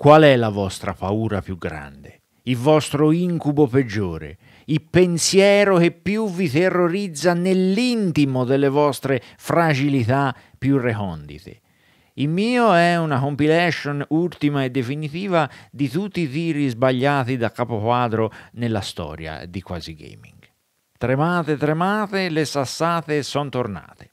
Qual è la vostra paura più grande? Il vostro incubo peggiore? Il pensiero che più vi terrorizza nell'intimo delle vostre fragilità più recondite? Il mio è una compilation ultima e definitiva di tutti i tiri sbagliati da capoquadro nella storia di Quasi Gaming. Tremate, tremate, le sassate sono tornate.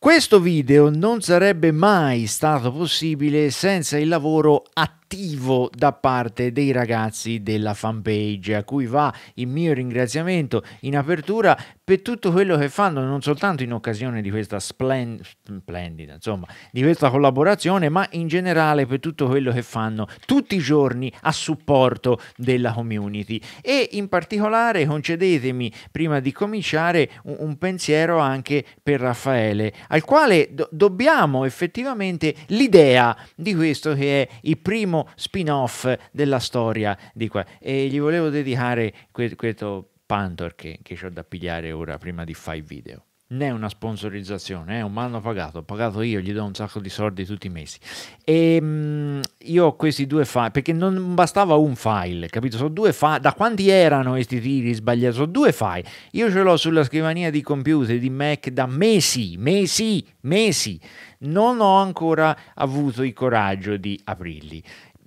Questo video non sarebbe mai stato possibile senza il lavoro attivo attivo da parte dei ragazzi della fanpage, a cui va il mio ringraziamento in apertura per tutto quello che fanno, non soltanto in occasione di questa splend- splendida, insomma, di questa collaborazione, ma in generale per tutto quello che fanno tutti i giorni a supporto della community. E in particolare concedetemi, prima di cominciare, un, un pensiero anche per Raffaele, al quale do- dobbiamo effettivamente l'idea di questo che è il primo primo spin-off della storia di qua. E gli volevo dedicare que- questo Pantor che, che ho da pigliare ora prima di fare il video. Non è una sponsorizzazione, è eh, un m'hanno pagato, ho pagato io, gli do un sacco di soldi tutti i mesi. E ehm, mh, io ho questi due file, perché non bastava un file, capito? Sono due file, da quanti erano questi tiri sbagliati? Sono due file. Io ce l'ho sulla scrivania di computer, di Mac, da mesi, mesi, mesi. Non ho ancora avuto il coraggio di aprirli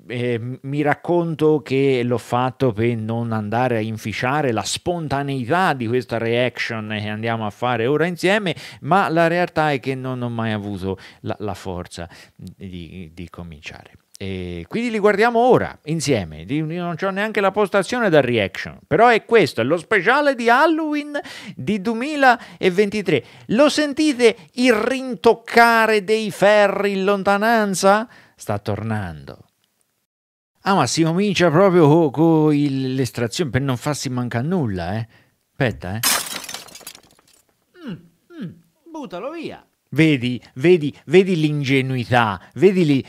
eh, mi racconto che l'ho fatto per non andare a inficiare la spontaneità di questa reaction che andiamo a fare ora insieme, ma la realtà è che non ho mai avuto la, la forza di, di cominciare. E quindi li guardiamo ora insieme. Io non ho neanche la postazione da reaction. Però è questo: è lo speciale di Halloween di 2023. Lo sentite il rintoccare dei ferri in lontananza? Sta tornando. Ah, ma si comincia proprio con co l'estrazione per non farsi mancare nulla, eh. Aspetta, eh. Mm, mm, buttalo via. Vedi, vedi, vedi l'ingenuità, vedi lì.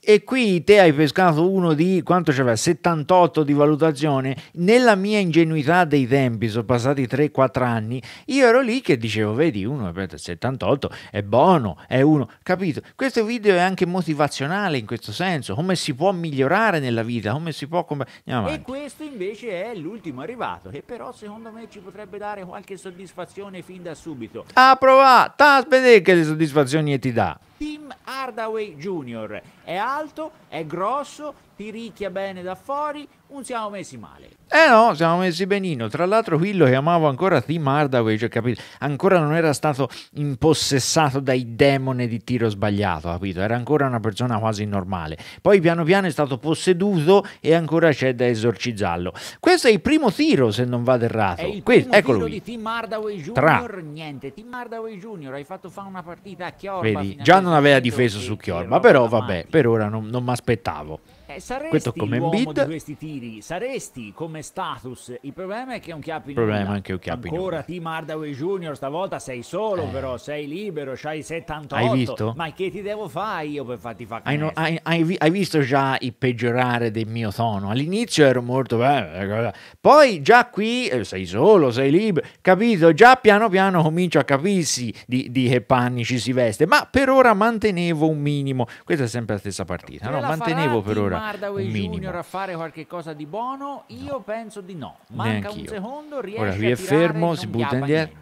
E, qui te hai pescato uno di quanto c'aveva? 78 di valutazione. Nella mia ingenuità dei tempi, sono passati 3-4 anni, io ero lì che dicevo: Vedi, uno, 78 è buono, è uno, capito? Questo video è anche motivazionale in questo senso, come si può migliorare nella vita, come si può. Com- e questo invece è l'ultimo arrivato, che però secondo me ci potrebbe dare qualche soddisfazione fin da subito. Approva, t'aspetta che le soddisfazioni ti dà? Tim Hardaway Jr. è alto, è grosso, ti ricchia bene da fuori, non siamo messi male. Eh no, siamo messi benino. Tra l'altro qui lo chiamavo ancora Tim Hardaway, cioè, capito? Ancora non era stato impossessato dai demoni di tiro sbagliato, capito? Era ancora una persona quasi normale. Poi piano piano è stato posseduto e ancora c'è da esorcizzarlo. Questo è il primo tiro, se non vado errato. È il Questo, eccolo qui. di Tim Hardaway Jr. Tra. Niente, Tim Hardaway Jr. hai fatto fare una partita a Chiorba. Vedi, già non aveva difeso su Chiorba, però vabbè, per ora non, non mi aspettavo. Eh, Questo come Embiid. Saresti come come status. Il problema è che un chiappi Il problema nulla. è che non chiappi Ancora nulla. Team Hardaway Junior, stavolta sei solo eh. però, sei libero, c'hai 78. Hai visto? Ma che ti devo fare io per farti fare hai, no, hai, hai, hai, visto già il peggiorare del mio tono? All'inizio ero molto... Eh, eh, eh, Poi già qui sei solo, sei libero, capito? Già piano piano comincio a capirsi di, di, che panni ci si veste, ma per ora mantenevo un minimo. Questa è sempre la stessa partita, no? Mantenevo per ora Hardaway un minimo. a fare qualche cosa di buono, io penso di no. Manca Neanch'io. un secondo, riesce Ora vi è fermo, si butta indietro.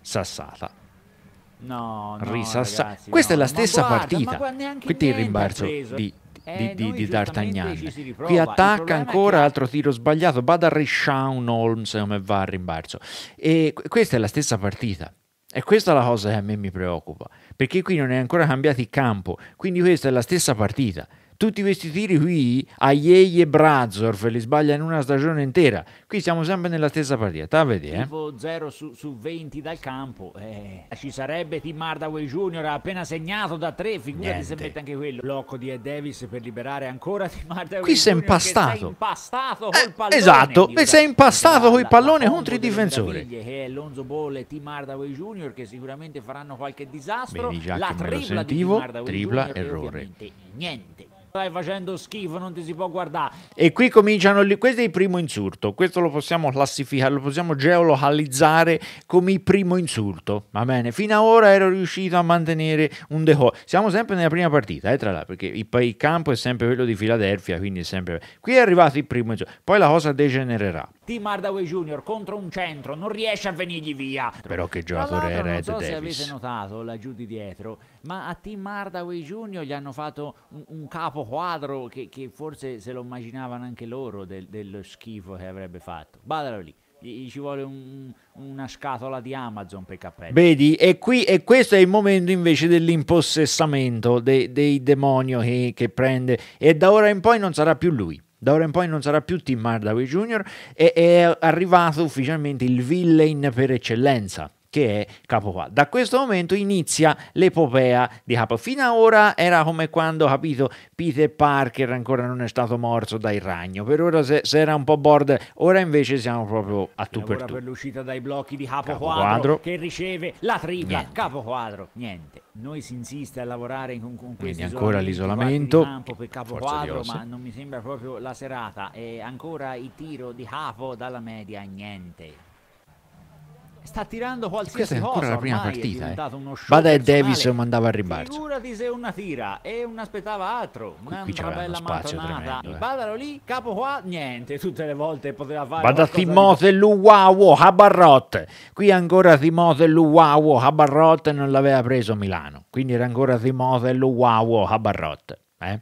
Sassata. No, no, Risassata. Ragazzi, Questa no. è la stessa stesta guarda, partita. Eh, quindi il rimbalzo di di, di, di D'Artagnan. Qui attacca ancora, che... altro tiro sbagliato, bada a Sean Holmes come va al rimbalzo. E questa è la stessa partita. E questa è la cosa che a me mi preoccupa, perché qui non è ancora cambiato il campo, quindi questa è la stessa partita. Tutti questi tiri qui a Yeye e Brazorf li sbaglia in una stagione intera. Qui siamo sempre nella stessa partita, vedi eh. Tipo 0 su, su, 20 dal campo, eh. ci sarebbe Tim Hardaway Junior appena segnato da 3, figurati Niente. se mette anche quello. Blocco di Ed Davis per liberare ancora Tim Hardaway Qui si è impastato. impastato eh, pallone, esatto, e si è impastato col pallone contro i difensori. Che è Lonzo Ball e Tim Hardaway Jr. che sicuramente faranno qualche disastro. Beh, già La tripla sentivo, tripla Jr. errore. Niente stai facendo schifo, non ti si può guardare. E qui cominciano, questo è il primo insurto. questo questo lo possiamo classificare, lo possiamo geolocalizzare come il primo insulto, va bene? Fino ad ora ero riuscito a mantenere un decoro. Siamo sempre nella prima partita, eh, tra l'altro, perché il, il campo è sempre quello di Filadelfia, quindi è sempre... Qui è arrivato il primo insulto, poi la cosa degenererà, Tim Hardaway Jr. contro un centro, non riesce a venirgli via. Però che giocatore era Red eh, Davis. Non so Davis. se avete notato laggiù di dietro, ma a Tim Hardaway Jr. gli hanno fatto un, un capo quadro che, che, forse se lo immaginavano anche loro del, dello schifo che avrebbe fatto. Badalo lì ci vuole un, una scatola di Amazon per cappello. Vedi, e, qui, e questo è il momento invece dell'impossessamento dei, dei demonio che, che prende, e da ora in poi non sarà più lui. Da ora in poi non sarà più Tim Hardaway Jr. e è arrivato ufficialmente il villain per eccellenza che è capo qua. Da questo momento inizia l'epopea di capo. Fino ad ora era come quando, capito, Peter Parker ancora non è stato morso dai ragno. Per ora se, se era un po' bored, ora invece siamo proprio a tu per tu. per l'uscita dai blocchi di capo, capo quadro, quadro, che riceve la tripla niente. capo quadro. Niente. Noi si insiste a lavorare con, con questi Quindi ancora l'isolamento campo per capo quadro, ma non mi sembra proprio la serata e ancora il tiro di capo dalla media niente sta tirando qualsiasi cosa. Questa è ancora cosa, la prima partita. Eh. Bada e Davis mandava a ribalzo. Figurati se una tira e una aspettava altro. Qui, qui c'era uno spazio mattonata. tremendo. Eh. Badalo lì, capo qua, niente. Tutte le volte poteva fare. Bada Timote di... Luwawo Habarrot. Qui ancora Timote Luwawo Habarrot non l'aveva preso Milano. Quindi era ancora Timote Luwawo Habarrot. Eh?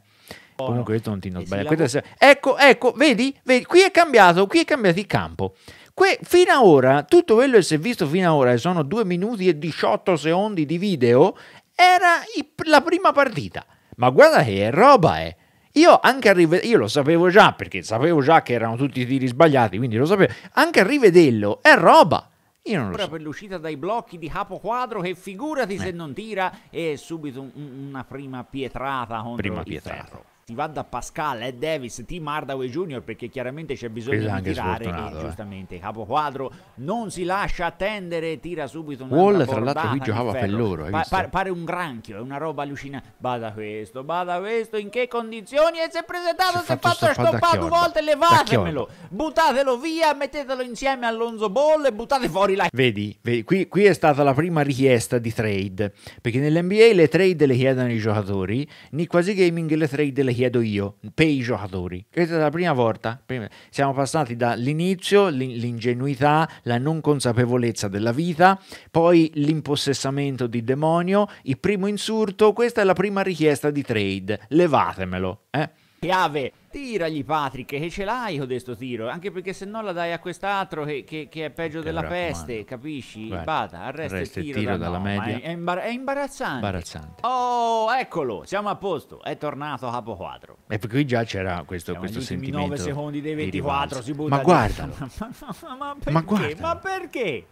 Comunque questo non ti non sbaglia. Lavora... Ecco, ecco, vedi? vedi? Qui è cambiato, qui è cambiato il campo. Que- fino ad ora, tutto quello che si è visto fino ad ora, che sono 2 minuti e 18 secondi di video, era i- la prima partita. Ma guarda che roba è! Io anche a rive- io lo sapevo già, perché sapevo già che erano tutti i tiri sbagliati, quindi lo sapevo. Anche a rivederlo è roba. Io non lo so. per l'uscita dai blocchi di capoquadro che figurati eh. se non tira e subito una prima pietrata contro prima il pietrata. Ferro. Si va da Pascal, Ed Davis, Tim Hardaway Jr. perché chiaramente c'è bisogno di tirare e eh. giustamente, capo quadro non si lascia attendere, tira subito una Wall tra l'altro qui giocava per loro, pa- pa- pare un granchio, è una roba allucinante. Bada questo, bada questo, in che condizioni e si è presentato, si è fatto stoppato due volte, levatemelo, buttatelo via, mettetelo insieme a Lonzo Ball e buttate fuori la Vedi, vedi qui, qui, è stata la prima richiesta di trade, perché nell'NBA le trade le chiedono i giocatori, nei quasi gaming le trade le chiedo io per i giocatori. Questa è la prima volta. Siamo passati dall'inizio, l'ingenuità, la non consapevolezza della vita, poi l'impossessamento di demonio, il primo insurto. Questa è la prima richiesta di trade. Levatemelo. Eh? Chiave. Tiragli Patrick, che ce l'hai con questo tiro, anche perché se no la dai a quest'altro che, che, che, è peggio che della peste, capisci? Guarda, Bata, arresta, il tiro, tiro da dalla no, media. È, imbar è imbarazzante. imbarazzante. Oh, eccolo, siamo a posto, è tornato capo 4. E qui già c'era questo, siamo questo sentimento 9 secondi dei 24 si butta Ma guardalo. ma, ma, ma, perché? Ma, ma perché?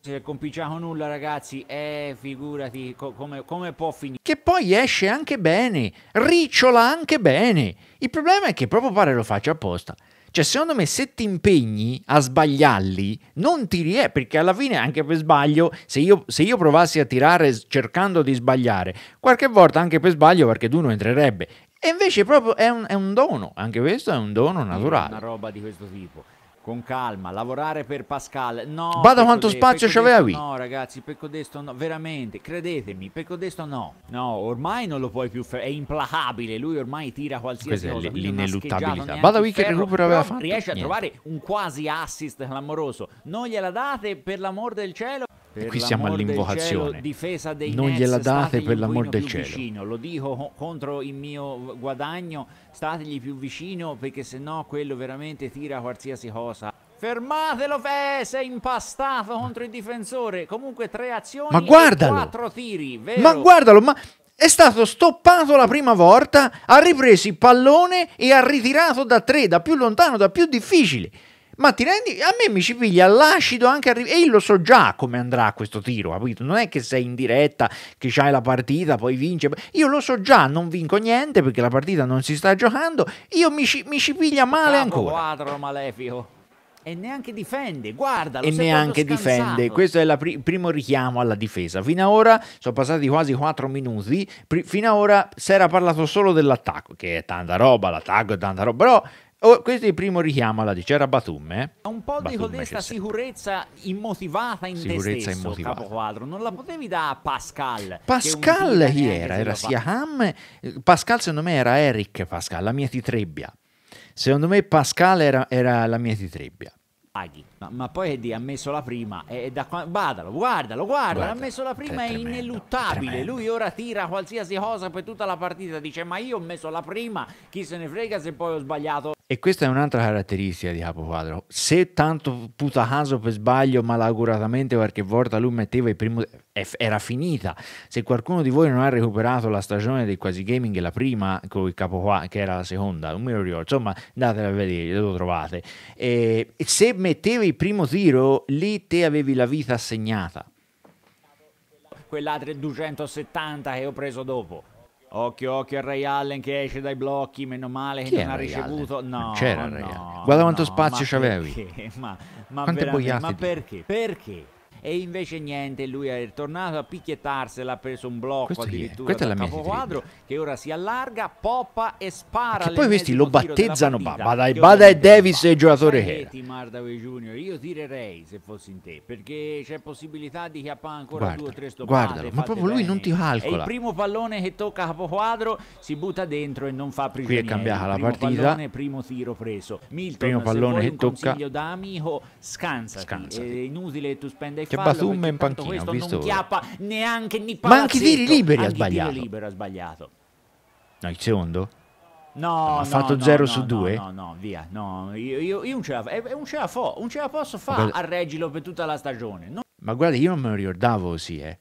se compiciamo nulla ragazzi eh figurati co come, come, può finire che poi esce anche bene ricciola anche bene il problema è che proprio pare lo faccia apposta cioè secondo me se ti impegni a sbagliarli non ti riesci perché alla fine anche per sbaglio se io, se io, provassi a tirare cercando di sbagliare qualche volta anche per sbaglio perché tu non entrerebbe e invece proprio è un, è un dono anche questo è un dono naturale una roba di questo tipo con calma, lavorare per Pascal. No, Bada quanto de, spazio c'avevi. No, ragazzi, Pecco Desto no, veramente, credetemi, Pecco Desto no. No, ormai non lo puoi più è implacabile, lui ormai tira qualsiasi Questa cosa. l'ineluttabilità. Badawi che recupero aveva fatto. Riesce a Niente. trovare un quasi assist clamoroso. Non gliela date per l'amor del cielo. Per qui siamo all'invocazione. non gliela date per l'amor del cielo. Vicino. Lo dico contro il mio guadagno, stategli più vicino perché se no quello veramente tira qualsiasi cosa. Fermatelo, eh, è impastato contro il difensore. Comunque tre azioni ma guardalo. quattro tiri. Vero? Ma guardalo, ma è stato stoppato la prima volta, ha ripreso il pallone e ha ritirato da tre, da più lontano, da più difficile. Ma ti rendi? A me mi ci piglia l'acido anche a... E io lo so già come andrà questo tiro, capito? Non è che sei in diretta, che c'hai la partita, poi vince. Io lo so già, non vinco niente perché la partita non si sta giocando. Io mi ci, mi ci piglia male Capo ancora. quadro malefico e neanche difende, guarda. E neanche difende, questo è il pri- primo richiamo alla difesa. Fino ad ora sono passati quasi 4 minuti, pri- fino ad ora si era parlato solo dell'attacco, che è tanta roba, l'attacco è tanta roba, però Oh, questo è il primo richiamo alla c'era Batum, Eh? Un po' di codesta sicurezza immotivata in sicurezza te stesso, capoquadro. Non la potevi dare a Pascal. Pascal chi era? Era Siaham? Eh, Pascal secondo me era Eric Pascal, la mia titrebbia. Secondo me Pascal era, era la mia titrebbia paghi. Ma, ma poi Eddie ha messo la prima, e da, badalo, guardalo, guarda, ha messo la prima, è, è tremendo, ineluttabile. Tremendo. Lui ora tira qualsiasi cosa per tutta la partita, dice ma io ho messo la prima, chi se ne frega se poi ho sbagliato. E questa è un'altra caratteristica di Capo Quadro. Se tanto puta caso per sbaglio, malauguratamente qualche volta lui metteva il primo era finita. Se qualcuno di voi non ha recuperato la stagione dei quasi gaming, la prima con il capo qua, che era la seconda, non me lo ricordo, insomma, andatela a vedere, lo trovate. E se mettevi il primo tiro, lì te avevi la vita assegnata. Quella 270 che ho preso dopo. Occhio, occhio a Ray Allen che esce dai blocchi, meno male che Chi non ha Ray ricevuto. Allen? No, c'era no, Guarda quanto no, spazio c'avevi. Ma, ma, ma, ma, perché? Perché? e invece niente, lui è tornato a picchiettarsela, ha preso un blocco Questo addirittura è? dal capoquadro che ora si allarga, poppa e spara. Che poi questi lo battezzano Badai Badai Davis e il giocatore che io tirerei se fossi in te, perché c'è possibilità di chiappare ancora guardalo, due o tre stoppate. Guardalo, ma proprio bene. lui non ti calcola. È il primo pallone che tocca capoquadro si butta dentro e non fa prigionieri. Qui è cambiata la partita. Pallone, primo tiro preso. Milton, primo pallone che tocca. Consiglio da amico, scansati. scansati. È inutile che tu spenda i c'è Batum in panchina, ho visto. Non chiappa neanche ni Ma anche tiri liberi ha sbagliato. Tiro liberi ha sbagliato. No, il secondo? No, ha no, fatto 0 no, su 2? No, no, no, via. No, io, io, io non ce la, eh, un ce la, fo, un ce la posso fare a Regilo per tutta la stagione. Non... Ma guarda, io non me lo ricordavo così, eh.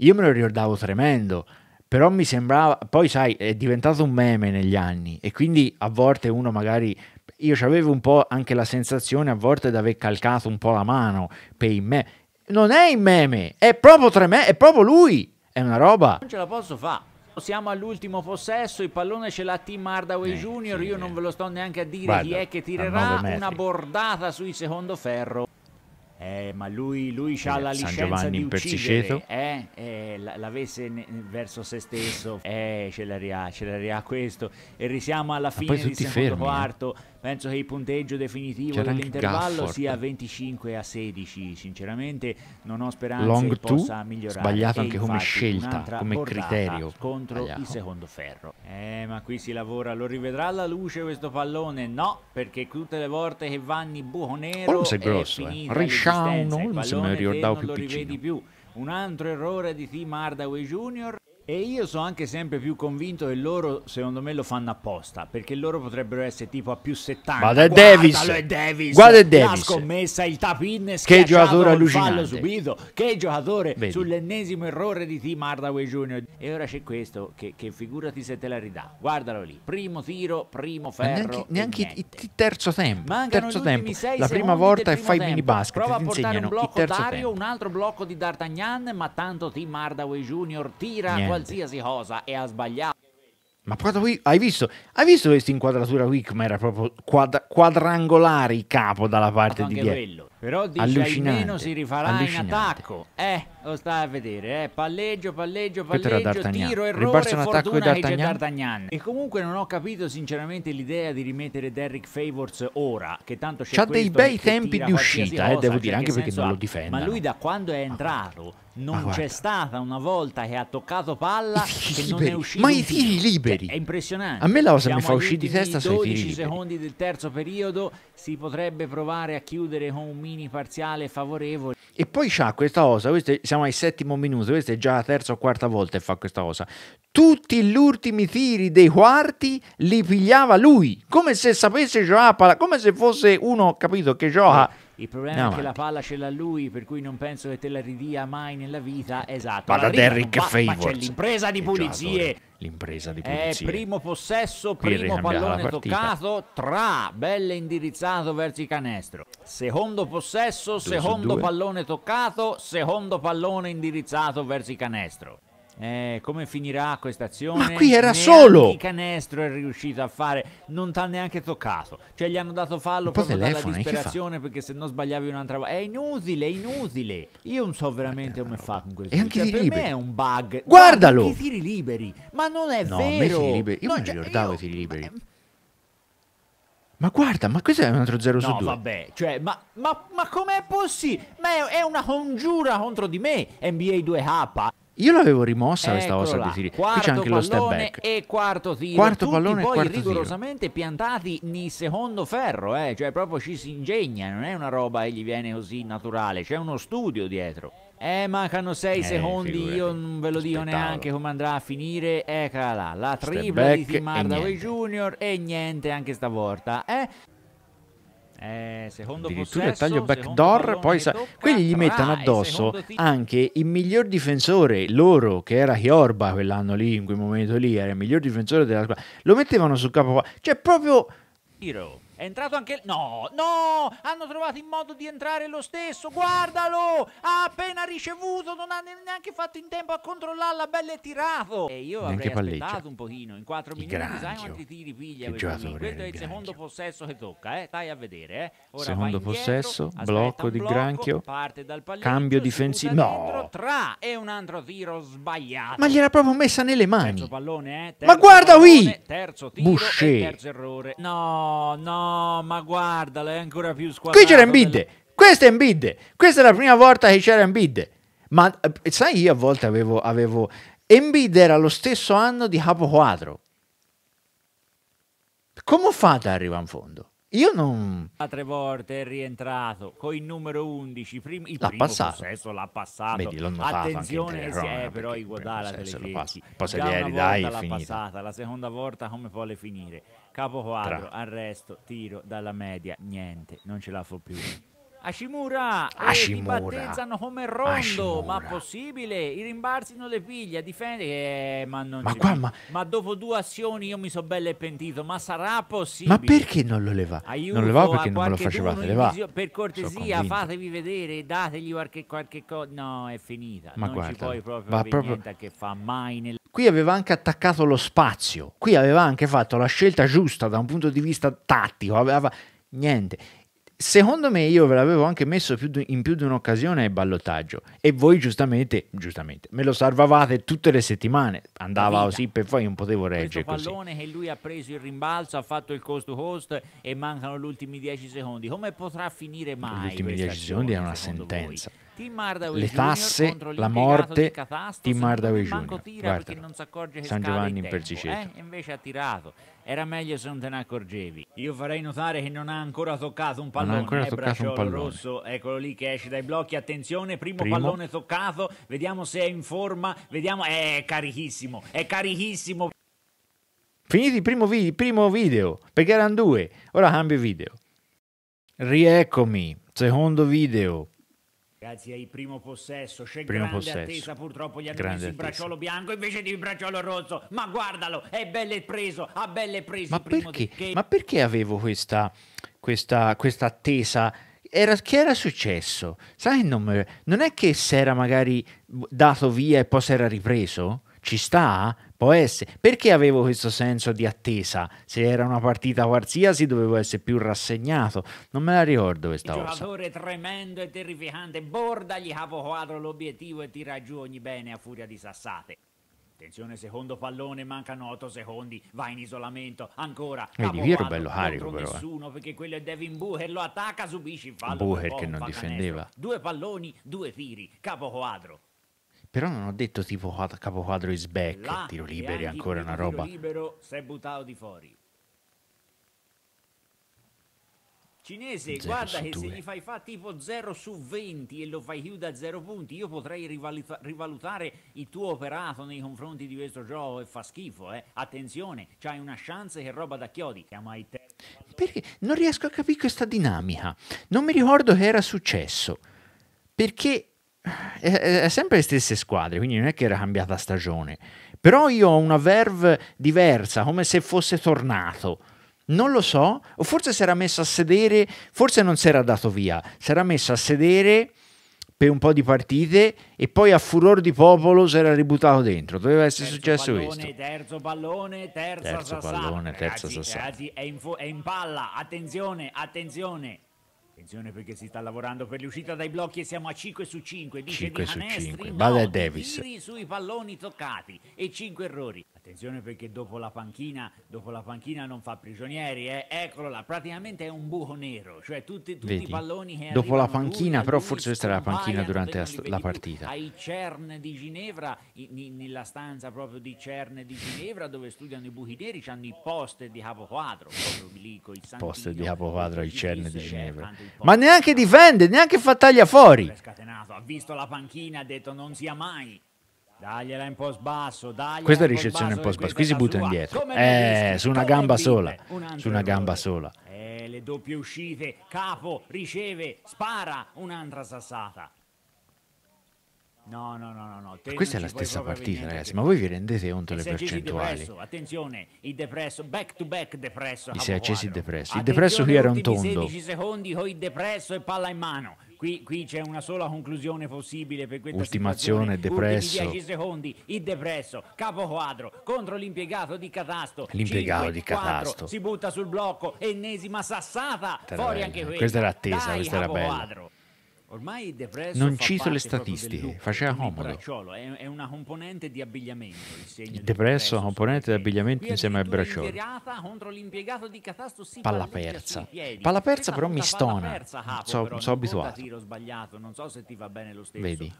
Io me lo ricordavo tremendo, però mi sembrava, poi sai, è diventato un meme negli anni e quindi a volte uno magari io avevo un po' anche la sensazione a volte di aver calcato un po' la mano per me non è in meme, è proprio tremendo, è proprio lui, è una roba. Non ce la posso fare. Siamo all'ultimo possesso, il pallone ce l'ha Tim Hardaway eh, Junior, sì, io eh. non ve lo sto neanche a dire Guarda, chi è che tirerà una bordata sui secondo ferro. Eh, ma lui, lui ha eh, la San licenza Giovanni di uccidere, eh, eh, l'avesse verso se stesso, eh, ce la ce la questo, e risiamo alla fine di secondo fermi, eh. quarto, eh penso che il punteggio definitivo C'era dell'intervallo sia 25 a 16 sinceramente non ho speranza Long che possa migliorare sbagliato e anche come scelta come criterio contro Sbagliamo. il secondo ferro eh ma qui si lavora lo rivedrà alla luce questo pallone no perché tutte le volte che vanni buco nero Holmes è grosso è eh. Rishan Holmes me lo ricordavo più piccino più. un altro errore di Tim Hardaway Junior e io sono anche sempre più convinto che loro, secondo me, lo fanno apposta. Perché loro potrebbero essere tipo a più 70. Guarda è Davis. È Davis. Guarda è Davis. La scommessa, il tapin Che giocatore allucinante. subito. Che giocatore Vedi. sull'ennesimo errore di Tim Hardaway Junior. E ora c'è questo, che, che, figurati se te la ridà. Guardalo lì. Primo tiro, primo ferro. Ma neanche, neanche il terzo tempo. Mancano terzo tempo. La prima volta e fai mini basket. Prova a portare un blocco Dario, tempo. un altro blocco di D'Artagnan, ma tanto Tim Hardaway Junior tira qualsiasi cosa e ha sbagliato. Ma proprio qui, hai visto? Hai visto questa inquadratura qui come era proprio quadra quadrangolare il capo dalla parte di dietro? Quello. Però dice almeno si rifarà in attacco. Eh lo stai a vedere, eh. Palleggio, palleggio, palleggio, tiro, errore, Riparso un fortuna di D'Artagnan. E comunque non ho capito sinceramente l'idea di rimettere Derrick Favors ora, che tanto c'è C'ha dei bei tempi di uscita, eh, cosa, eh, devo cioè, dire, anche perché non lo difende. Ma lui da quando è entrato non c'è stata una volta che ha toccato palla che liberi. non è uscito. Ma i tiri cioè, liberi. È impressionante. A me la cosa Siamo mi fa uscire di testa sono i tiri 12 secondi del terzo periodo si potrebbe provare a chiudere con un mini parziale favorevole. E poi c'ha questa cosa, questa, siamo siamo al settimo minuto, questa è già la terza o quarta volta che fa questa cosa. Tutti gli ultimi tiri dei quarti li pigliava lui, come se sapesse giocare, come se fosse uno, capito, che gioca eh. Il problema no, è che la palla ce l'ha lui, per cui non penso che te la ridia mai nella vita. Eh, esatto. Ma da Derrick Favors. l'impresa di pulizie. L'impresa di pulizie. Eh, primo possesso, primo pallone toccato, tra, belle indirizzato verso il canestro. Secondo possesso, due secondo pallone toccato, secondo pallone indirizzato verso il canestro. Eh, come finirà questa azione? Ma qui era neanche solo! Il canestro è riuscito a fare, non t'ha neanche toccato. Cioè gli hanno dato fallo proprio dalla disperazione perché se no sbagliavi un'altra volta. È inutile, è inutile. Io non so veramente eh, come fa con questo. E anche cioè, per liberi. me è un bug. Guardalo! Guarda, tiri liberi. Ma non è no, vero. Me liberi. Io no, non cioè, ricordavo i tiri liberi. Ma... Ma guarda, ma questo è un altro 0 no, su 2. No, vabbè, cioè, ma, ma, ma com'è possibile? Ma è, è una congiura contro di me, NBA 2K. Io l'avevo rimossa questa cosa di tiri. Qui c'è anche lo step back. E quarto tiro. Quarto Tutti pallone poi e quarto rigorosamente tiro. piantati nel secondo ferro, eh? cioè proprio ci si ingegna, non è una roba che gli viene così naturale, c'è uno studio dietro. Eh, mancano 6 eh, secondi, figurati. io non ve lo dico Spettavolo. neanche come andrà a finire. Eccola là, la tripla di Tim Hardaway Jr. e niente anche stavolta, eh? Eh, secondo addirittura il taglio backdoor poi sa- tocca, gli mettono addosso anche il miglior difensore loro che era Chiorba quell'anno lì in quel momento lì era il miglior difensore della squadra lo mettevano sul capo cioè proprio Hero è entrato anche... No, no! Hanno trovato il modo di entrare lo stesso! Guardalo! Ha appena ricevuto, non ha neanche fatto in tempo a controllarla, bella e tirato! E io neanche avrei palleggia. aspettato un pochino, in quattro minuti grangio. sai tiri piglia? Questo è il grangio. secondo possesso che tocca, eh? Stai a vedere, eh? Ora secondo indietro, possesso, blocco di blocco, granchio, cambio difensivo... No! Tra e un altro tiro sbagliato! Ma gliel'ha proprio messa nelle mani! Pallone, eh? Ma guarda pallone, qui! Terzo tiro terzo errore. No, no! No, ma guarda, lei è ancora più squadrata. Qui c'era Embidde, della... questa è Embidde, questa è la prima volta che c'era Embidde. Ma eh, sai, io a volte avevo... avevo... Embiid era lo stesso anno di Capo 4. Come fate ad arrivare in fondo? Io non... Tre volte è rientrato con il numero 11, prim... il l'ha primo passato. possesso l'ha passato. Vedi, l'hanno Attenzione, fatto anche in eh, terra, sì, eh, però Iguodala Guadala te passa. Poi se glieli dai, l'ha finita. passata, la seconda volta come vuole finire. Capo quadro, Tra. arresto, tiro dalla media, niente, non ce la fa più. Ashimura, Ashimura. Eh, battezzano come rondo, Ashimura. ma possibile? I rimbalzi non le piglia, difende, eh, ma non ma, qua, ma... ma dopo due azioni io mi so belle pentito, ma sarà possibile? Ma perché non lo leva? Aiuto non lo leva perché non me lo facevate levare. Per cortesia, fatevi vedere, dategli qualche, qualche cosa. No, è finita. Ma non guarda, ci puoi proprio, proprio... niente che fa mai nel qui aveva anche attaccato lo spazio, qui aveva anche fatto la scelta giusta da un punto di vista tattico, aveva niente. Secondo me io ve l'avevo anche messo in più di un'occasione ai ballottaggio e voi giustamente, giustamente, me lo salvavate tutte le settimane, andava così per poi non potevo reggere Questo pallone che lui ha preso il rimbalzo, ha fatto il cost to cost e mancano gli ultimi 10 secondi, come potrà finire mai? Gli ultimi 10 secondi è una sentenza. Voi? le tasse, la morte, Tim Hardaway Jr. Guardalo, San Giovanni in Persiceto. Eh? Invece ha tirato. Era meglio se non te ne accorgevi. Io farei notare che non ha ancora toccato un pallone. Non ha ancora eh, toccato un pallone. Rosso, eccolo lì che esce dai blocchi. Attenzione, primo, primo, pallone toccato. Vediamo se è in forma. Vediamo. È carichissimo, è carichissimo. Finiti il primo, vi- primo video, perché erano due. Ora cambio video. Rieccomi, secondo video. Caziai, primo possesso, c'è primo grande possesso. attesa, purtroppo gli hanno grande messo il bracciolo bianco invece di bracciolo rosso, ma guardalo, è belle preso, ha belle preso. Ma, perché? Che... ma perché avevo questa, questa, questa attesa? Era, che era successo? Sai, non, me... non è che si era magari dato via e poi si era ripreso? Ci sta? Può essere. Perché avevo questo senso di attesa? Se era una partita qualsiasi dovevo essere più rassegnato. Non me la ricordo questa cosa. Il giocatore tremendo e terrificante borda gli capo quadro l'obiettivo e tira giù ogni bene a furia di sassate. Attenzione, secondo pallone, mancano 8 secondi, va in isolamento, ancora. Vedi, Viero bello carico però. Eh. Nessuno, eh. perché quello è Devin Bucher, lo attacca, subisce il fallo. Bucher che non difendeva. Due palloni, due tiri, capoquadro. Però non ho detto tipo capoquadro is back, Là, tiro liberi è ancora una roba. libero si buttato di fuori. Cinese, guarda che due. se gli fai fa tipo 0 su 20 e lo fai chiudere a 0 punti, io potrei rivaluta- rivalutare il tuo operato nei confronti di questo gioco e fa schifo, eh. Attenzione, c'hai una chance che roba da chiodi. Perché non riesco a capire questa dinamica. Non mi ricordo che era successo. Perché è, è sempre le stesse squadre, quindi non è che era cambiata stagione. Però io ho una verve diversa, come se fosse tornato. Non lo so, o forse si era messo a sedere, forse non si era dato via, si era messo a sedere per un po' di partite e poi a furor di popolo si era ributtato dentro. Doveva essere terzo successo pallone, questo. Terzo pallone, terzo, terzo Sassà. pallone, terzo Ragazzi, Sassà. Ragazzi è, in è in palla, attenzione, attenzione. Attenzione perché si sta lavorando per l'uscita dai blocchi e siamo a 5 su 5. Dice 5 di su 5. Balla no, Davis. Tiri sui palloni toccati e 5 errori. Attenzione perché dopo la panchina, dopo la panchina non fa prigionieri, eh. Eccolo là, praticamente è un buco nero, cioè tutti, tutti Vedi, i palloni che Dopo la panchina, però forse questa era la panchina durante la, la partita. Ai CERN di Ginevra, in, nella stanza proprio di CERN di Ginevra dove studiano i buchi neri, c'hanno i post di capo quadro. lì con i Poster di capoquadro ai CERN di eh, Ginevra ma neanche difende, neanche fa taglia fuori. Ha visto la panchina, ha detto non sia mai. Dagliela in po' sbasso, dagliela Questa è ricezione in po' sbasso, qui si butta indietro. Eh, su una gamba sola, su una gamba sola. Eh, le doppie uscite, capo, riceve, spara, un'altra sassata. No, no, no, no. no. Questa è la stessa partita, ragazzi. Ma voi vi rendete conto delle percentuali? Depresso, attenzione, il depresso, back to back depresso. Mi si è acceso il depresso. Il depresso qui era un tondo. 16 secondi con il depresso e palla in mano. Qui, qui c'è una sola conclusione possibile per questa Ultimazione, depresso. 10 secondi, il depresso, capo quadro contro l'impiegato di Catasto. L'impiegato 5, di Catasto. 4, si butta sul blocco, ennesima sassata. Fuori anche questa. Questa era attesa, Dai, questa era bella. Quadro. Non ci sono le statistiche, faceva comodo. Il depresso è una componente di abbigliamento insieme al bracciolo. Palla persa. Palla persa però mi stona. Sono so abituato. Vedi.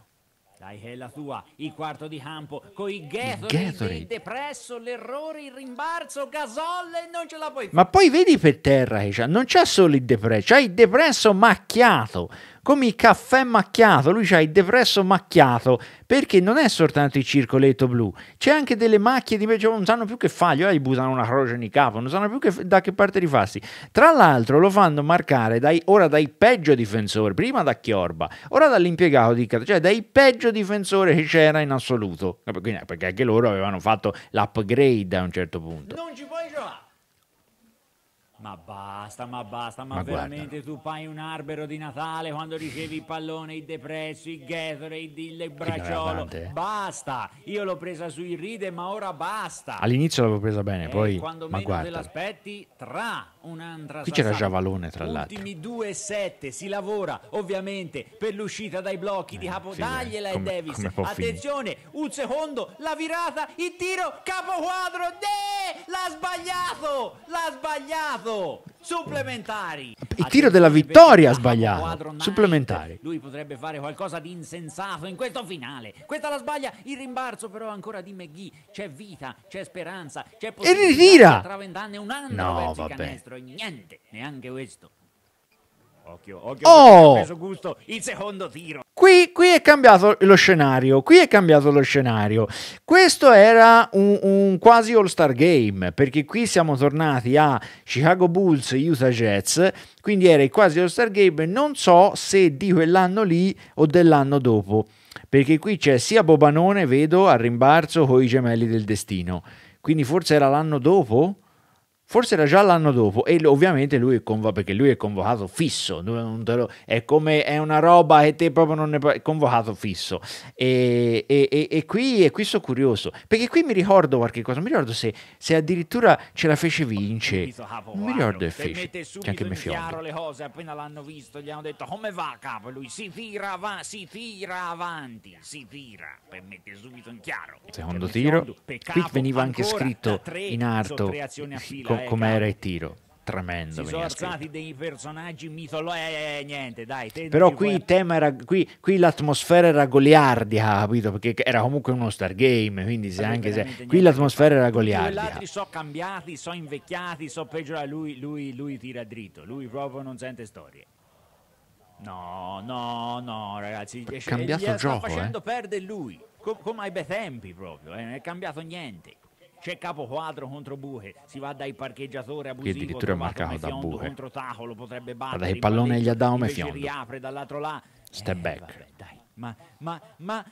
Dai, è la tua, il quarto di campo, coi Gatorade, il depresso, l'errore, il rimbalzo, Gasol e non ce la puoi fare. Ma poi vedi per terra che c'ha, non c'ha solo il depresso, c'ha il depresso macchiato come il caffè macchiato, lui ha il depresso macchiato, perché non è soltanto il circoletto blu, c'è anche delle macchie di peggio, cioè non sanno più che fargli, gli buttano una croce in capo, non sanno più che, da che parte rifarsi. Tra l'altro lo fanno marcare dai, ora dai peggio difensori, prima da Chiorba, ora dall'impiegato di Catania, cioè dai peggio difensore che c'era in assoluto, perché anche loro avevano fatto l'upgrade a un certo punto. Non ci puoi giocare! Ma basta, ma basta, ma, ma veramente guarda. tu fai un albero di Natale quando ricevi il pallone, il depresso, il Gatorade, il bracciolo. Basta! Io l'ho presa sui ride, ma ora basta. All'inizio l'avevo presa bene, e eh, poi quando ma meno guarda. te l'aspetti, tra Qui c'era Giavalone tra l'altro. Ultimi 2 7 si lavora ovviamente per l'uscita dai blocchi eh, di Capo. Sì, Dagliela come, Davis. Come Attenzione, un secondo, la virata, il tiro, capoquadro, de! L'ha sbagliato! L'ha sbagliato! supplementari. Il tiro della vittoria ha sbagliato. Supplementari. Lui potrebbe fare qualcosa di insensato in questo finale. Questa la sbaglia il rimbalzo però ancora di McGee. C'è vita, c'è speranza, c'è E ritira. Tra vent'anni un anno no, verso vabbè. il canestro e niente, neanche questo. Occhio, occhio, oh! ha preso gusto il secondo tiro. Qui, qui, è cambiato lo scenario. Qui è cambiato lo scenario. Questo era un, un quasi all-star game, perché qui siamo tornati a Chicago Bulls, Utah Jets, quindi era il quasi all-star game. Non so se di quell'anno lì o dell'anno dopo, perché qui c'è sia Bobanone, vedo, al rimbalzo con i gemelli del destino. Quindi forse era l'anno dopo? Forse era già l'anno dopo e ovviamente lui è convocato perché lui è convocato fisso, lo, è come è una roba e te proprio non è convocato fisso. E, e, e, e qui, qui sono curioso, perché qui mi ricordo qualche cosa, mi ricordo se, se addirittura ce la fece vince, non mi ricordo se fece, c'è anche me fiondo. le cose, appena l'hanno visto gli hanno detto come va capo, lui si tira, av- si tira avanti, si tira, per mettere subito in chiaro. Secondo tiro, qui veniva anche scritto in arto co- com'era il tiro tremendo. Ci sono stati dei personaggi mitologici. Eh, eh, eh, niente, dai. Però qui, il tema era, qui, qui, l'atmosfera era goliardia, capito? Perché era comunque uno Stargame, quindi se anche se... Qui l'atmosfera era goliardia. Gli altri sono cambiati, sono invecchiati, sono peggiorati. Eh, lui, lui, lui tira dritto, lui proprio non sente storie. No, no, no, ragazzi. Cambiato gioco, sta facendo eh? perdere lui. come ai bei tempi proprio, eh? non è cambiato niente. C'è capoquadro contro Buche, si va dai parcheggiatori abusivi. Che addirittura è marcato da Buche. Contro Tacolo potrebbe battere. Guarda pallone gli ha dato Mefiondo. riapre dall'altro là. Step eh, back. Vabbè, dai. Ma, ma, ma,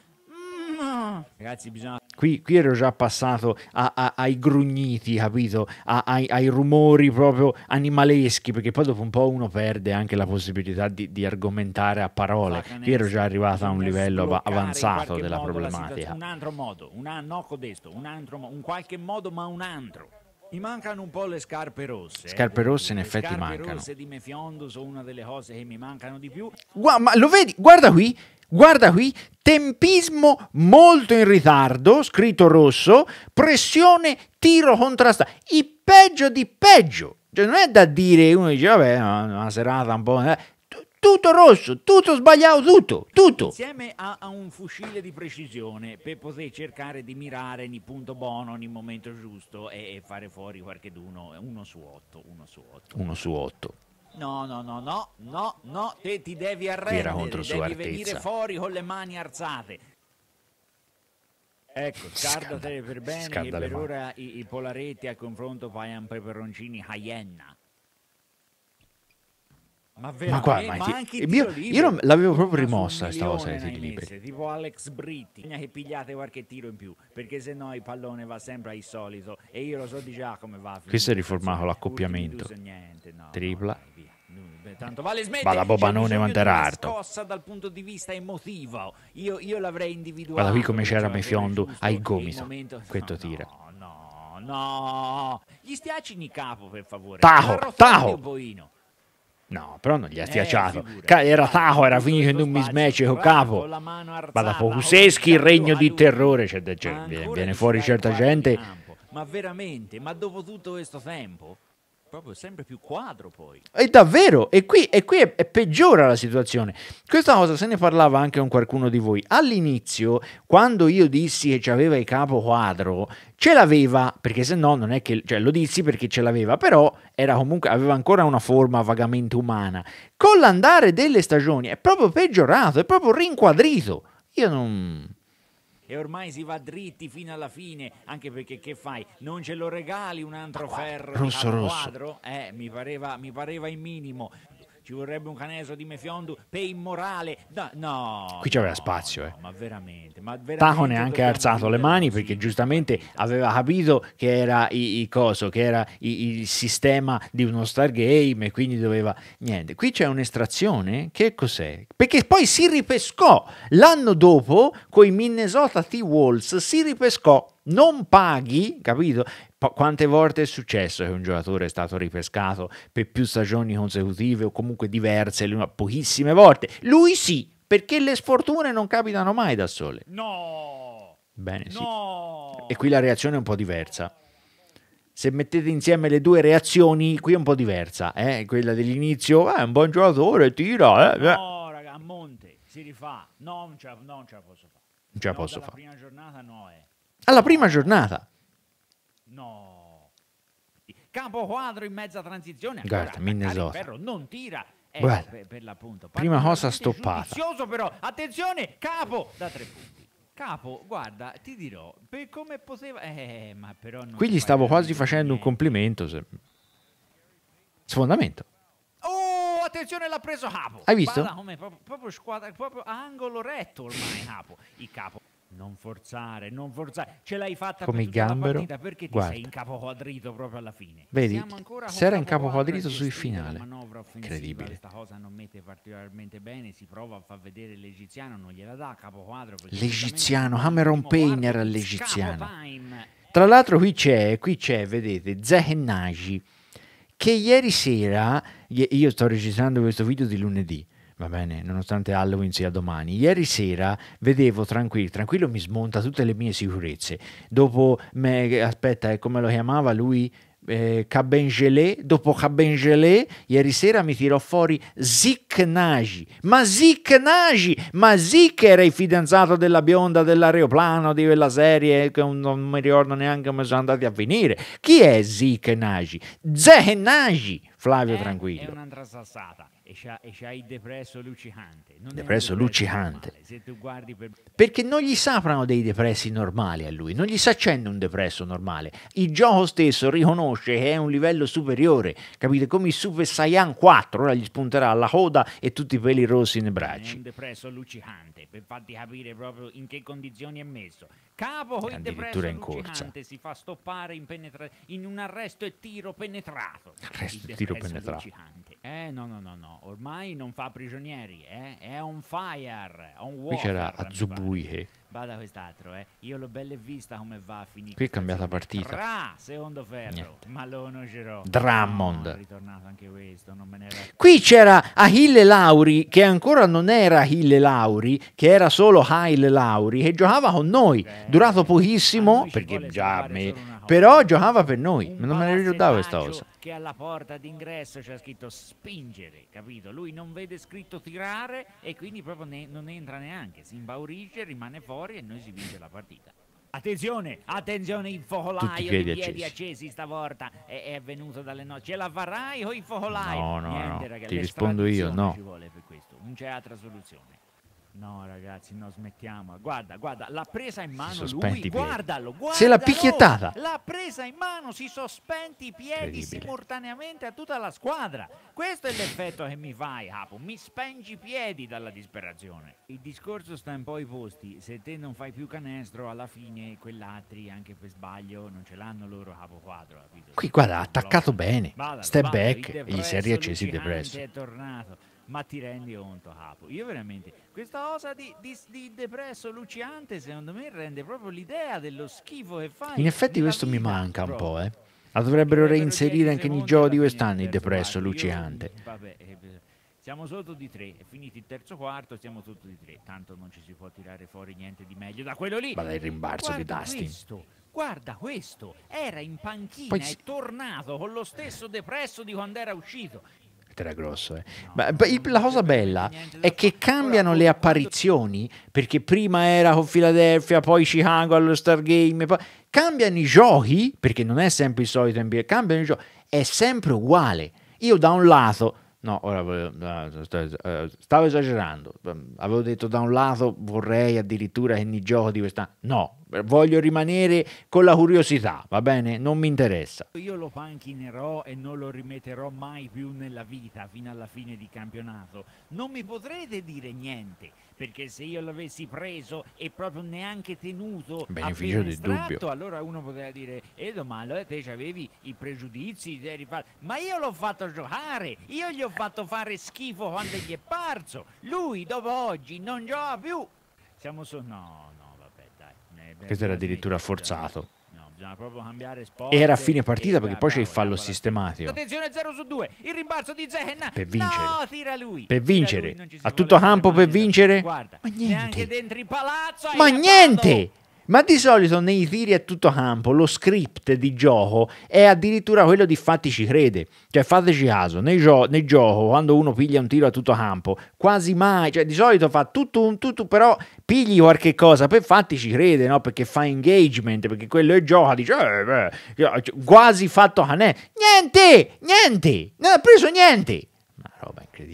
ma, Ragazzi, bisogna Qui, qui ero già passato a, a, ai grugniti, capito? A, ai, ai, rumori proprio animaleschi, perché poi dopo un po' uno perde anche la possibilità di, di argomentare a parole. Qui ero già arrivato a un livello avanzato della problematica. Un altro modo, un an- no codesto, un altro modo, un qualche modo, ma un altro. Mi mancano un po' le scarpe rosse. Eh, scarpe rosse in le effetti mancano. Le scarpe rosse di Mefiondo sono una delle cose che mi mancano di più. Gua, ma lo vedi? Guarda qui, Guarda qui, tempismo molto in ritardo, scritto rosso, pressione, tiro contrastato. Il peggio di peggio. Cioè, non è da dire, uno dice, vabbè, una serata un po'... Eh. tutto rosso, tutto sbagliato, tutto, tutto. Insieme a, a, un fucile di precisione per poter cercare di mirare ogni punto buono, ogni momento giusto e, e fare fuori qualche d'uno, uno su otto, uno su otto. Uno su otto. No, no, no, no, no, no, te ti devi arrendere, devi Artezza. venire fuori con le mani alzate. Ecco, scarda te per bene che per ora i, i, Polaretti a confronto paian peperoncini Hyenna. Ma veramente, ma, qua, ma, ti... ma io, io, l'avevo proprio rimossa questa cosa dei tiri liberi. Messe, tipo Alex Britti, che pigliate qualche tiro in più, perché se no il pallone va sempre al solito e io lo so di già come va. Qui si è riformato l'accoppiamento. Niente, no, Tripla. No, Beh, tanto vale smettere. Vada Bobanone Monterarto. scossa dal punto di vista emotivo. Io, io l'avrei individuato. Guarda qui come c'era Mefiondu ai gomito. Momento... Questo tira. No, no, no. Gli stiacini capo, per favore. Taho, Taho. No, però non gli ha eh, schiacciato. Eh, era Taho, era finito in un mismatch con capo. Ma da Focuseschi il regno di terrore. Cioè, viene fuori certa gente. Ma veramente, ma dopo tutto questo tempo? proprio sempre più quadro poi. È davvero, e qui, e qui è, è, peggiora la situazione. Questa cosa se ne parlava anche con qualcuno di voi. All'inizio, quando io dissi che c'aveva il capo quadro, ce l'aveva, perché se no non è che, cioè lo dissi perché ce l'aveva, però era comunque, aveva ancora una forma vagamente umana. Con l'andare delle stagioni è proprio peggiorato, è proprio rinquadrito. Io non e ormai si va dritti fino alla fine, anche perché che fai? Non ce lo regali un altro ferro rosso, rosso. quadro? Eh, mi pareva, mi pareva il minimo ci vorrebbe un caneso di Mefiondu per immorale. Da, no. Qui c'aveva no, spazio, eh. ma veramente. Ma veramente Tacone ha anche alzato le mani perché giustamente aveva capito che era il, i coso, che era i, il sistema di uno Stargame e quindi doveva... Niente, qui c'è un'estrazione, che cos'è? Perché poi si ripescò l'anno dopo con i Minnesota t walls si ripescò non paghi, capito? quante volte è successo che un giocatore è stato ripescato per più stagioni consecutive o comunque diverse, pochissime volte? Lui sì, perché le sfortune non capitano mai da sole. No! Bene, no. E qui la reazione è un po' diversa. Se mettete insieme le due reazioni, qui è un po' diversa, eh? quella dell'inizio, eh, è un buon giocatore, tira. Eh. eh. No, raga, a monte si rifà, no, non ce la, posso fare. Non ce la posso fare. Alla prima giornata no, eh. Alla prima giornata? No. Campo quadro in mezza transizione. Ancora, Guarda, Minnesota. Ferro non tira. Eh, Guarda, per, per l'appunto. Prima cosa stoppata. però. Attenzione, capo da tre punti. Capo, guarda, ti dirò, per come poteva... Eh, ma però non Qui gli stavo quasi facendo un complimento. Se... Sfondamento. Oh, attenzione, l'ha preso Capo. Hai visto? Bada come, proprio, proprio, squadra, proprio angolo retto ormai Capo. Il Capo. Non forzare, non forzare. Ce l'hai fatta come per gambero. Partita, perché Guarda. sei in proprio alla fine? Vedi, se era in capo quadrito sul finale. Incredibile. Questa cosa non mette particolarmente bene, si prova a far vedere l'egiziano, non gliela dà capo L'egiziano, Cameron Payne era l'egiziano. Tra l'altro qui c'è, qui c'è, vedete, Zehennagi. che ieri sera, io sto registrando questo video di lunedì, Va bene, nonostante Halloween sia domani. Ieri sera vedevo tranquillo, tranquillo mi smonta tutte le mie sicurezze. Dopo, me, aspetta, eh, come lo chiamava lui? eh, Cabengelé, dopo Cabengelé, ieri sera mi tirò fuori Zik Nagi. Ma Zik Nagi, ma Zik era il fidanzato della bionda dell'aeroplano di quella serie che non mi ricordo neanche come sono andati a venire. Chi è Zik Nagi? Zeh Nagi, Flavio eh, Tranquillo. È un'altra sassata depresso luccicante. Non depresso luccicante. Normale, per... Perché non gli saprano dei depressi normali a lui, non gli si accende un depresso normale. Il gioco stesso riconosce che è un livello superiore, capite? Come il Super Saiyan 4, ora gli spunterà la coda e tutti i peli rossi nei bracci. È un depresso luccicante, per farti capire proprio in che condizioni è messo. Capo con il depresso in corsa. si fa stoppare in, penetra- in un arresto e tiro penetrato. Arresto e tiro penetrato. Luccicante. Eh no no no no ormai non fa prigionieri, eh? è on fire, on war. Qui c'era Azubuihe. Vada quest'altro, eh. Io l'ho bella vista come va a finire. Qui è cambiata partita. Tra, secondo ferro, Niente. ma lo conoscerò. Drummond. No, ritornato anche questo, non me ne era... Qui c'era Achille Lauri, che ancora non era Achille Lauri, che era solo Haile Lauri, che giocava con noi, Beh, durato pochissimo, perché già me... Però giocava per noi, non me ne ricordavo questa cosa che alla porta d'ingresso c'è scritto spingere, capito? Lui non vede scritto tirare e quindi proprio ne, non entra neanche, si imbaurisce, rimane fuori e noi si vince la partita. Attenzione, attenzione, il focolaio di piedi accesi. accesi stavolta è, è venuto dalle nostre. Ce la farai o il focolaio? No, no, Niente, no. Ragazzi, ti rispondo io, no. Ci vuole per questo, non c'è altra soluzione. No, ragazzi, no, smettiamo. Guarda, guarda, l'ha presa in mano si lui. Guardalo, guardalo. Se l'ha picchiettata. L'ha presa in mano, si sospenti i piedi simultaneamente a tutta la squadra. Questo è l'effetto che mi fai, Apo. Mi spengi i piedi dalla disperazione. Il discorso sta in poi posti. Se te non fai più canestro, alla fine quell'altri, anche per sbaglio, non ce l'hanno loro capo quadro. Capito? Qui, guarda, ha attaccato bene. Step back e gli si è riaccesi il depresso. È tornato ma ti rendi conto capo io veramente questa cosa di, di, di depresso luciante secondo me rende proprio l'idea dello schifo che fai in effetti questo mi manca un po' eh la dovrebbero reinserire anche nei giochi di quest'anno il depresso quarto. luciante io, vabbè, eh, siamo sotto di tre è finito il terzo quarto siamo sotto di tre tanto non ci si può tirare fuori niente di meglio da quello lì ma dai rimbalzo di Dustin questo, guarda questo era in panchina Poi... è tornato con lo stesso depresso di quando era uscito era grosso. Eh. Ma, il, la cosa bella è che cambiano le apparizioni, perché prima era con Philadelphia, poi Chicago allo Stargame, poi... cambiano i giochi, perché non è sempre il solito NBA, cambiano i giochi, è sempre uguale. Io da un lato No, ora eh, eh, stavo esagerando. Avevo detto da un lato vorrei addirittura che ogni gioco di quest'anno. No, voglio rimanere con la curiosità, va bene? Non mi interessa. Io lo panchinerò e non lo rimetterò mai più nella vita fino alla fine di campionato. Non mi potrete dire niente, perché se io l'avessi preso e proprio neanche tenuto beneficio del dubbio allora uno poteva dire e eh, domani te avevi i pregiudizi ma io l'ho fatto giocare io gli ho fatto fare schifo quando gli è parso lui dopo oggi non gioca più siamo su no no questo era addirittura forzato. Era a fine partita perché poi c'è il fallo sistematico. Per vincere. Per vincere. A tutto campo per vincere. Ma niente. Ma niente. Ma di solito nei tiri a tutto campo lo script di gioco è addirittura quello di fatti ci crede. Cioè fateci caso, nel, gio- nel gioco quando uno piglia un tiro a tutto campo, quasi mai, cioè di solito fa tutto un tutto, però pigli qualche cosa, poi fatti ci crede, no? Perché fa engagement, perché quello è gioca, dice eh, beh, cioè, quasi fatto canè. Niente, niente, non ha preso niente.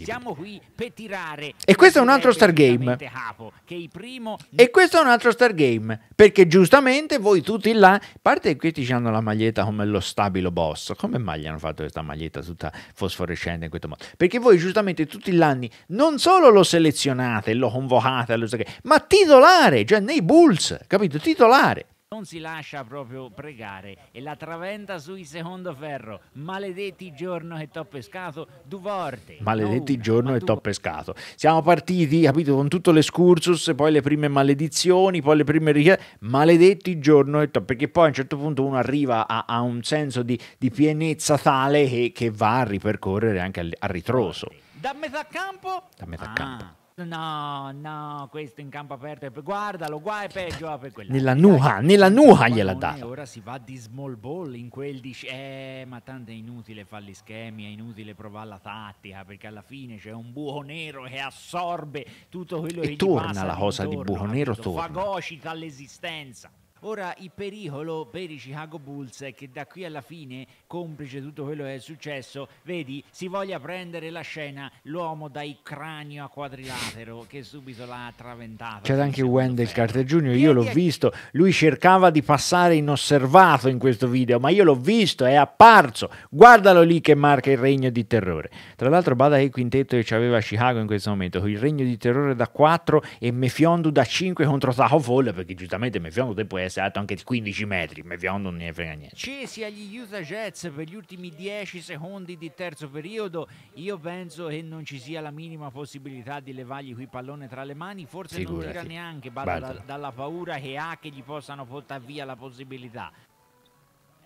Siamo qui per tirare. E questo è un altro Stargame. Capo, primo... E questo è un altro Stargame. Perché giustamente voi tutti là. A parte che questi hanno la maglietta come lo stabilo boss. Come mai gli hanno fatto questa maglietta tutta fosforescente in questo modo? Perché voi giustamente tutti gli anni non solo lo selezionate, lo convocate, lo... ma titolare, cioè nei Bulls, capito? Titolare non si lascia proprio pregare e la traventa sui secondo ferro. Maledetti giorno che t'ho pescato, due volte. Maledetti no, giorno che tu... t'ho pescato. Siamo partiti, capito, con tutto l'escursus, poi le prime maledizioni, poi le prime richieste. Maledetti giorno che t'ho perché poi a un certo punto uno arriva a, a un senso di, di pienezza tale che, che, va a ripercorrere anche al, al ritroso. Da metà campo? Da metà ah. campo No, no, questo in campo aperto. È... Guardalo, qua è peggio. Ah, per Nella nuha, nella nuha gliel'ha eh, data. Ora si va di small ball in quel di... Eh, ma tanto è inutile fare gli schemi, è inutile provare la tattica, perché alla fine c'è un buco nero che assorbe tutto quello e che... E torna la cosa intorno, di buco nero, torna. Fagocita l'esistenza. Ora il pericolo per i Chicago Bulls è che da qui alla fine, complice tutto quello che è successo, vedi, si voglia prendere la scena l'uomo dai cranio a quadrilatero che subito l'ha traventato. C'era anche Wendell Carter Jr., io l'ho visto, lui cercava di passare inosservato in questo video, ma io l'ho visto, è apparso, guardalo lì che marca il regno di terrore. Tra l'altro bada che quintetto che c'aveva Chicago in questo momento, il regno di terrore da 4 e Mefiondu da 5 contro Taco Fall, perché giustamente Mefiondu te può essere esatto, anche 15 metri, ma Biondo non ne frega niente. Scesi agli Utah Jets per gli ultimi 10 secondi di terzo periodo, io penso che non ci sia la minima possibilità di levargli qui pallone tra le mani, forse Figurati. non tira neanche, bada da, dalla paura che ha che gli possano portare via la possibilità.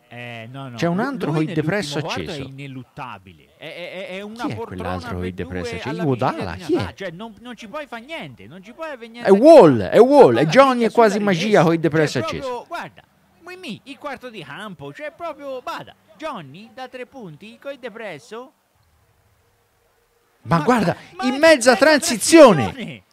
Eh, no, no. C'è un android depresso acceso. È ineluttabile. È, è, è una chi è quell'android depresso acceso? Uodala, chi è? Ah, cioè, non, non, ci puoi fare niente, non ci puoi avere niente. È Wall, è Wall, è Johnny, è quasi magia con il depresso cioè, acceso. Proprio, guarda, Mimì, il quarto di campo, cioè proprio, bada, Johnny da tre punti con il depresso. Ma, ma guarda, ma in mezza transizione. transizione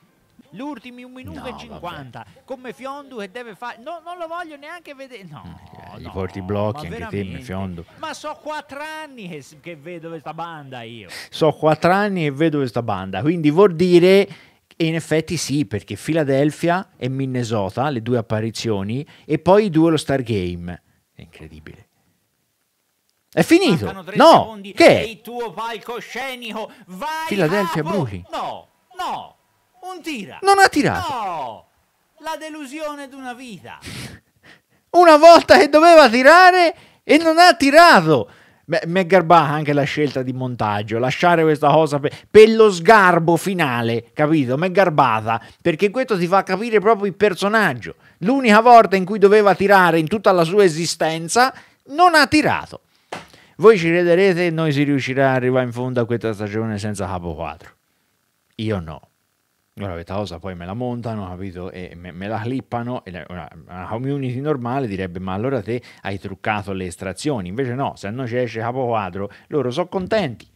l'ultimo minuto no, e 50 vabbè. come Fiondu che deve fare no, non lo voglio neanche vedere no, eh, no, porti i blocchi anche veramente. te Fiondu ma so quattro anni che, che vedo questa banda io so quattro anni che vedo questa banda quindi vuol dire e in effetti sì, perché Philadelphia e Minnesota, le due apparizioni, e poi i due lo Stargame. È incredibile. È finito. No, secondi. che? È? Il tuo palcoscenico. Vai Philadelphia Brooklyn. No, no. Un tira. Non ha tirato. No, la delusione di una vita. una volta che doveva tirare e non ha tirato. Beh, mi è garbata anche la scelta di montaggio, lasciare questa cosa per, per lo sgarbo finale, capito? Mi è garbata, perché questo ti fa capire proprio il personaggio. L'unica volta in cui doveva tirare in tutta la sua esistenza, non ha tirato. Voi ci crederete e noi si riuscirà ad arrivare in fondo a questa stagione senza capo 4? Io no. Allora, questa cosa poi me la montano, capito? E me, me la clippano. E una, una, community normale direbbe: Ma allora te hai truccato le estrazioni? Invece no, se non ci esce quadro, loro sono contenti.